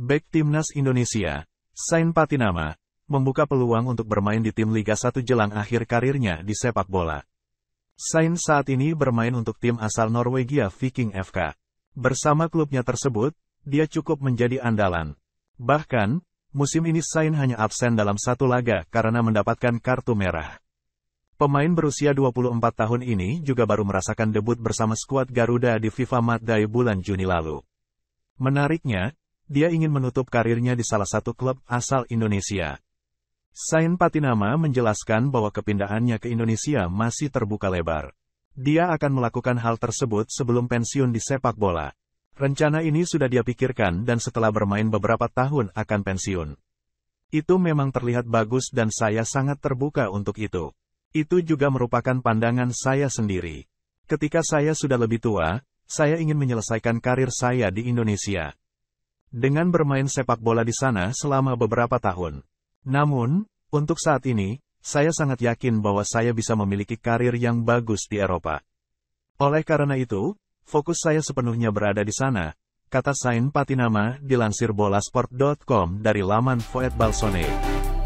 Back Timnas Indonesia, Sain Patinama, membuka peluang untuk bermain di tim Liga 1 jelang akhir karirnya di sepak bola. Sain saat ini bermain untuk tim asal Norwegia Viking FK. Bersama klubnya tersebut, dia cukup menjadi andalan. Bahkan, musim ini Sain hanya absen dalam satu laga karena mendapatkan kartu merah. Pemain berusia 24 tahun ini juga baru merasakan debut bersama skuad Garuda di FIFA Matchday bulan Juni lalu. Menariknya, dia ingin menutup karirnya di salah satu klub asal Indonesia. Sain Patinama menjelaskan bahwa kepindahannya ke Indonesia masih terbuka lebar. Dia akan melakukan hal tersebut sebelum pensiun di sepak bola. Rencana ini sudah dia pikirkan dan setelah bermain beberapa tahun akan pensiun. Itu memang terlihat bagus dan saya sangat terbuka untuk itu. Itu juga merupakan pandangan saya sendiri. Ketika saya sudah lebih tua, saya ingin menyelesaikan karir saya di Indonesia dengan bermain sepak bola di sana selama beberapa tahun. Namun, untuk saat ini, saya sangat yakin bahwa saya bisa memiliki karir yang bagus di Eropa. Oleh karena itu, fokus saya sepenuhnya berada di sana, kata Sain Patinama dilansir bolasport.com dari laman Voet Balsone.